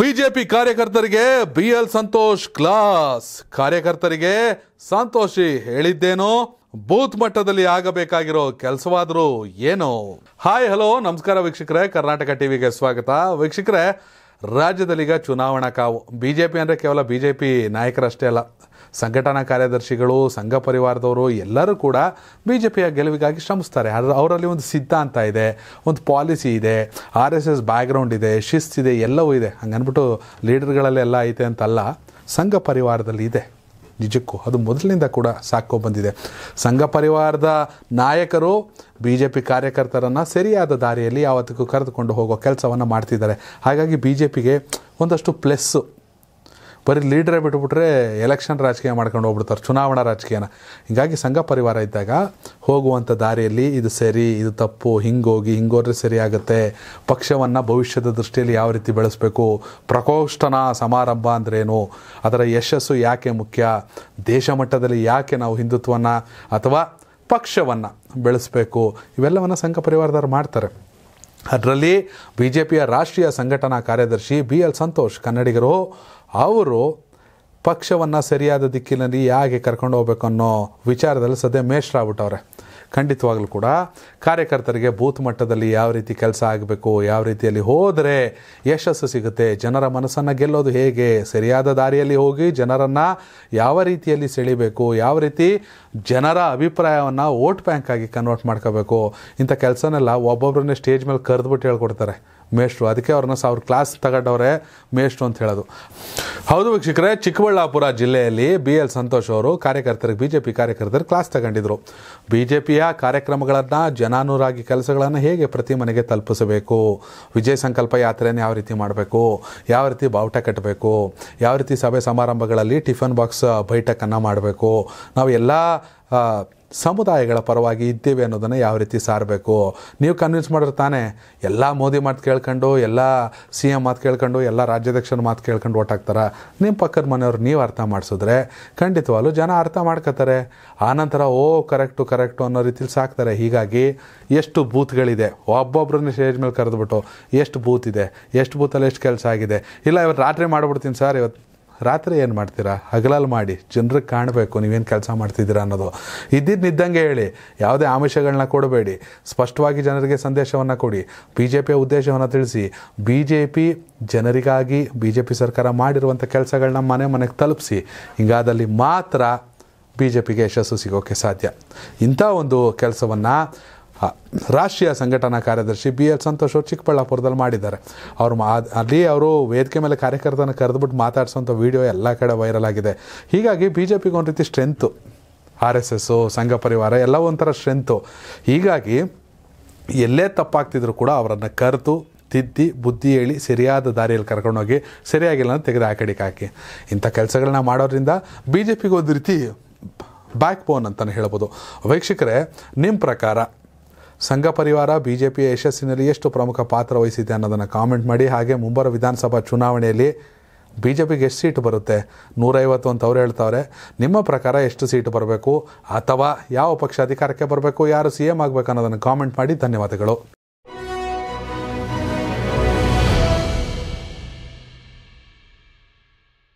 BJP ಕಾರ್ಯಕರ್ತರಿಗೆ B L Santosh class ಕಾರ್ಯಕರ್ತರಿಗೆ ಸಂತೋಷಿ ಹೇಳಿದ್ದೇನು ಬೂತ್ ಮಟ್ಟದಲ್ಲಿ ಆಗಬೇಕಾಗಿರೋ ಕೆಲಸವಾದರೂ ಏನು ಹಾಯ್ ಹಲೋ ನಮಸ್ಕಾರ ವೀಕ್ಷಕರೇ ಕರ್ನಾಟಕ ಟಿವಿಗೆ ಸ್ವಾಗತ ವೀಕ್ಷಕರೇ ರಾಜ್ಯದಲ್ಲಿಗ ಚುನಾವಣಾ ಕಾವು ಬಿಜೆಪಿ ಅಂದ್ರೆ ಕೇವಲ ಬಿಜೆಪಿ ನಾಯಕರಷ್ಟೇ ಅಲ್ಲ ಸಂಘಟನಾ ಕಾರ್ಯದರ್ಶಿಗಳು ಸಂಘ ಪರಿವಾರದವರು ಎಲ್ಲರೂ ಕೂಡ ಬಿ ಜೆ ಪಿಯ ಗೆಲುವಿಗಾಗಿ ಶ್ರಮಿಸ್ತಾರೆ ಅವರಲ್ಲಿ ಒಂದು ಸಿದ್ಧಾಂತ ಇದೆ ಒಂದು ಪಾಲಿಸಿ ಇದೆ ಆರ್ ಎಸ್ ಎಸ್ ಬ್ಯಾಕ್ಗ್ರೌಂಡ್ ಇದೆ ಶಿಸ್ತಿದೆ ಎಲ್ಲವೂ ಇದೆ ಹಂಗನ್ಬಿಟ್ಟು ಲೀಡರ್ಗಳಲ್ಲೆಲ್ಲ ಐತೆ ಅಂತಲ್ಲ ಸಂಘ ಪರಿವಾರದಲ್ಲಿ ಇದೆ ನಿಜಕ್ಕೂ ಅದು ಮೊದಲಿನಿಂದ ಕೂಡ ಸಾಕೋ ಬಂದಿದೆ ಸಂಘ ಪರಿವಾರದ ನಾಯಕರು ಬಿ ಜೆ ಪಿ ಕಾರ್ಯಕರ್ತರನ್ನು ಸರಿಯಾದ ದಾರಿಯಲ್ಲಿ ಯಾವತ್ತಿಗೂ ಕರೆದುಕೊಂಡು ಹೋಗೋ ಕೆಲಸವನ್ನು ಮಾಡ್ತಿದ್ದಾರೆ ಹಾಗಾಗಿ ಬಿ ಜೆ ಪಿಗೆ ಒಂದಷ್ಟು ಪ್ಲಸ್ಸು ಬರೀ ಲೀಡ್ರೇ ಬಿಟ್ಬಿಟ್ರೆ ಎಲೆಕ್ಷನ್ ರಾಜಕೀಯ ಮಾಡ್ಕೊಂಡು ಹೋಗ್ಬಿಡ್ತಾರೆ ಚುನಾವಣಾ ರಾಜಕೀಯನ ಹೀಗಾಗಿ ಸಂಘ ಪರಿವಾರ ಇದ್ದಾಗ ಹೋಗುವಂಥ ದಾರಿಯಲ್ಲಿ ಇದು ಸರಿ ಇದು ತಪ್ಪು ಹಿಂಗೋಗಿ ಹಿಂಗೋದ್ರೆ ಸರಿ ಆಗುತ್ತೆ ಪಕ್ಷವನ್ನು ಭವಿಷ್ಯದ ದೃಷ್ಟಿಯಲ್ಲಿ ಯಾವ ರೀತಿ ಬೆಳೆಸಬೇಕು ಪ್ರಕೋಷ್ಠನ ಸಮಾರಂಭ ಅಂದ್ರೇನು ಅದರ ಯಶಸ್ಸು ಯಾಕೆ ಮುಖ್ಯ ದೇಶ ಮಟ್ಟದಲ್ಲಿ ಯಾಕೆ ನಾವು ಹಿಂದುತ್ವವನ್ನು ಅಥವಾ ಪಕ್ಷವನ್ನು ಬೆಳೆಸಬೇಕು ಇವೆಲ್ಲವನ್ನು ಸಂಘ ಪರಿವಾರದವರು ಮಾಡ್ತಾರೆ ಅದರಲ್ಲಿ ಬಿ ಜೆ ಪಿಯ ರಾಷ್ಟ್ರೀಯ ಸಂಘಟನಾ ಕಾರ್ಯದರ್ಶಿ ಬಿ ಎಲ್ ಸಂತೋಷ್ ಕನ್ನಡಿಗರು ಅವರು ಪಕ್ಷವನ್ನು ಸರಿಯಾದ ದಿಕ್ಕಿನಲ್ಲಿ ಹೇಗೆ ಕರ್ಕೊಂಡು ಹೋಗ್ಬೇಕು ಅನ್ನೋ ವಿಚಾರದಲ್ಲಿ ಸದ್ಯ ಮೇಷ್ಟ್ರಾಗ್ಬಿಟ್ಟವ್ರೆ ಖಂಡಿತವಾಗಲೂ ಕೂಡ ಕಾರ್ಯಕರ್ತರಿಗೆ ಬೂತ್ ಮಟ್ಟದಲ್ಲಿ ಯಾವ ರೀತಿ ಕೆಲಸ ಆಗಬೇಕು ಯಾವ ರೀತಿಯಲ್ಲಿ ಹೋದರೆ ಯಶಸ್ಸು ಸಿಗುತ್ತೆ ಜನರ ಮನಸ್ಸನ್ನು ಗೆಲ್ಲೋದು ಹೇಗೆ ಸರಿಯಾದ ದಾರಿಯಲ್ಲಿ ಹೋಗಿ ಜನರನ್ನು ಯಾವ ರೀತಿಯಲ್ಲಿ ಸೆಳಿಬೇಕು ಯಾವ ರೀತಿ ಜನರ ಅಭಿಪ್ರಾಯವನ್ನು ವೋಟ್ ಬ್ಯಾಂಕ್ ಆಗಿ ಕನ್ವರ್ಟ್ ಮಾಡ್ಕೋಬೇಕು ಇಂಥ ಕೆಲಸನೆಲ್ಲ ಒಬ್ಬೊಬ್ಬರನ್ನೇ ಸ್ಟೇಜ್ ಮೇಲೆ ಕರೆದ್ಬಿಟ್ಟು ಹೇಳ್ಕೊಡ್ತಾರೆ ಮೇಷ್ಟ್ರು ಅದಕ್ಕೆ ಅವ್ರನ್ನ ಸಾವಿರ ಕ್ಲಾಸ್ ತಗೊಂಡವ್ರೆ ಮೇಷ್ಟ್ರು ಅಂತ ಹೇಳೋದು ಹೌದು ವೀಕ್ಷಕರೇ ಚಿಕ್ಕಬಳ್ಳಾಪುರ ಜಿಲ್ಲೆಯಲ್ಲಿ ಬಿ ಎಲ್ ಸಂತೋಷ್ ಅವರು ಕಾರ್ಯಕರ್ತರಿಗೆ ಬಿ ಜೆ ಪಿ ಕಾರ್ಯಕರ್ತರು ಕ್ಲಾಸ್ ತಗೊಂಡಿದ್ರು ಪಿಯ ಕಾರ್ಯಕ್ರಮಗಳನ್ನು ಜನಾನುರಾಗಿ ಕೆಲಸಗಳನ್ನು ಹೇಗೆ ಪ್ರತಿ ಮನೆಗೆ ತಲುಪಿಸಬೇಕು ವಿಜಯ ಸಂಕಲ್ಪ ಯಾತ್ರೆಯನ್ನು ಯಾವ ರೀತಿ ಮಾಡಬೇಕು ಯಾವ ರೀತಿ ಬಾವುಟ ಕಟ್ಟಬೇಕು ಯಾವ ರೀತಿ ಸಭೆ ಸಮಾರಂಭಗಳಲ್ಲಿ ಟಿಫನ್ ಬಾಕ್ಸ್ ಬೈಠಕನ್ನು ಮಾಡಬೇಕು ನಾವು ಎಲ್ಲ ಸಮುದಾಯಗಳ ಪರವಾಗಿ ಇದ್ದೇವೆ ಅನ್ನೋದನ್ನು ಯಾವ ರೀತಿ ಸಾರಬೇಕು ನೀವು ಕನ್ವಿನ್ಸ್ ಮಾಡಿದ್ರೆ ತಾನೇ ಎಲ್ಲ ಮೋದಿ ಮಾತು ಕೇಳ್ಕೊಂಡು ಎಲ್ಲ ಸಿ ಎಂ ಮಾತು ಕೇಳ್ಕೊಂಡು ಎಲ್ಲ ರಾಜ್ಯಾಧ್ಯಕ್ಷರ ಮಾತು ಕೇಳ್ಕೊಂಡು ಓಟ್ ಹಾಕ್ತಾರೆ ನಿಮ್ಮ ಪಕ್ಕದ ಮನೆಯವ್ರು ನೀವು ಅರ್ಥ ಮಾಡಿಸಿದ್ರೆ ಖಂಡಿತವಾಗ್ಲೂ ಜನ ಅರ್ಥ ಮಾಡ್ಕೋತಾರೆ ಆನಂತರ ಓ ಕರೆಕ್ಟು ಕರೆಕ್ಟು ಅನ್ನೋ ರೀತಿಲಿ ಸಾಕ್ತಾರೆ ಹೀಗಾಗಿ ಎಷ್ಟು ಬೂತ್ಗಳಿದೆ ಒಬ್ಬೊಬ್ಬರನ್ನ ಸ್ಟೇಜ್ ಮೇಲೆ ಕರೆದುಬಿಟ್ಟು ಎಷ್ಟು ಬೂತ್ ಇದೆ ಎಷ್ಟು ಬೂತಲ್ಲಿ ಎಷ್ಟು ಕೆಲಸ ಆಗಿದೆ ಇಲ್ಲ ಇವತ್ತು ರಾತ್ರಿ ಮಾಡಿಬಿಡ್ತೀನಿ ಸರ್ ಇವತ್ತು ರಾತ್ರಿ ಏನು ಮಾಡ್ತೀರಾ ಹಗಲಲ್ಲಿ ಮಾಡಿ ಜನರಿಗೆ ಕಾಣಬೇಕು ನೀವೇನು ಕೆಲಸ ಮಾಡ್ತಿದ್ದೀರಾ ಅನ್ನೋದು ಇದ್ದಿದ್ದು ನಿದ್ದಂಗೆ ಹೇಳಿ ಯಾವುದೇ ಆಮಿಷಗಳನ್ನ ಕೊಡಬೇಡಿ ಸ್ಪಷ್ಟವಾಗಿ ಜನರಿಗೆ ಸಂದೇಶವನ್ನು ಕೊಡಿ ಬಿ ಜೆ ಪಿಯ ಉದ್ದೇಶವನ್ನು ತಿಳಿಸಿ ಬಿ ಜೆ ಪಿ ಜನರಿಗಾಗಿ ಬಿ ಜೆ ಪಿ ಸರ್ಕಾರ ಮಾಡಿರುವಂಥ ಕೆಲಸಗಳನ್ನ ಮನೆ ಮನೆಗೆ ತಲುಪಿಸಿ ಹಿಂಗಾದಲ್ಲಿ ಮಾತ್ರ ಬಿ ಜೆ ಪಿಗೆ ಯಶಸ್ಸು ಸಿಗೋಕ್ಕೆ ಸಾಧ್ಯ ಇಂಥ ಒಂದು ಕೆಲಸವನ್ನು ರಾಷ್ಟ್ರೀಯ ಸಂಘಟನಾ ಕಾರ್ಯದರ್ಶಿ ಬಿ ಎಲ್ ಸಂತೋಷ್ ಅವರು ಚಿಕ್ಕಬಳ್ಳಾಪುರದಲ್ಲಿ ಮಾಡಿದ್ದಾರೆ ಅವರು ಮಾ ಅಲ್ಲಿ ಅವರು ವೇದಿಕೆ ಮೇಲೆ ಕಾರ್ಯಕರ್ತನ ಕರೆದುಬಿಟ್ಟು ಮಾತಾಡಿಸುವಂಥ ವೀಡಿಯೋ ಎಲ್ಲ ಕಡೆ ವೈರಲ್ ಆಗಿದೆ ಹೀಗಾಗಿ ಬಿ ಜೆ ಪಿಗೆ ಒಂದು ರೀತಿ ಸ್ಟ್ರೆಂತು ಆರ್ ಎಸ್ ಎಸ್ಸು ಸಂಘ ಪರಿವಾರ ಎಲ್ಲ ಒಂಥರ ಸ್ಟ್ರೆಂತು ಹೀಗಾಗಿ ಎಲ್ಲೇ ತಪ್ಪಾಗ್ತಿದ್ರು ಕೂಡ ಅವರನ್ನು ಕರೆದು ತಿದ್ದಿ ಬುದ್ಧಿ ಹೇಳಿ ಸರಿಯಾದ ದಾರಿಯಲ್ಲಿ ಕರ್ಕೊಂಡೋಗಿ ಸರಿಯಾಗಿಲ್ಲ ಅಂತ ತೆಗೆದು ಆ ಕಡೆಗೆ ಹಾಕಿ ಇಂಥ ಕೆಲಸಗಳನ್ನ ಮಾಡೋದ್ರಿಂದ ಬಿ ಜೆ ಪಿಗೆ ಒಂದು ರೀತಿ ಬ್ಯಾಕ್ ಬೋನ್ ಅಂತಲೇ ಹೇಳ್ಬೋದು ವೀಕ್ಷಕರೇ ನಿಮ್ಮ ಪ್ರಕಾರ ಸಂಘ ಪರಿವಾರ ಬಿಜೆಪಿಯ ಯಶಸ್ಸಿನಲ್ಲಿ ಎಷ್ಟು ಪ್ರಮುಖ ಪಾತ್ರ ವಹಿಸಿದೆ ಅನ್ನೋದನ್ನು ಕಾಮೆಂಟ್ ಮಾಡಿ ಹಾಗೆ ಮುಂಬರುವ ವಿಧಾನಸಭಾ ಚುನಾವಣೆಯಲ್ಲಿ ಬಿ ಜೆ ಪಿಗೆ ಎಷ್ಟು ಸೀಟ್ ಬರುತ್ತೆ ನೂರೈವತ್ತು ಅಂತ ಅವ್ರು ಹೇಳ್ತಾವ್ರೆ ನಿಮ್ಮ ಪ್ರಕಾರ ಎಷ್ಟು ಸೀಟ್ ಬರಬೇಕು ಅಥವಾ ಯಾವ ಪಕ್ಷ ಅಧಿಕಾರಕ್ಕೆ ಬರಬೇಕು ಯಾರು ಸಿ ಎಂ ಆಗಬೇಕು ಅನ್ನೋದನ್ನು ಕಾಮೆಂಟ್ ಮಾಡಿ ಧನ್ಯವಾದಗಳು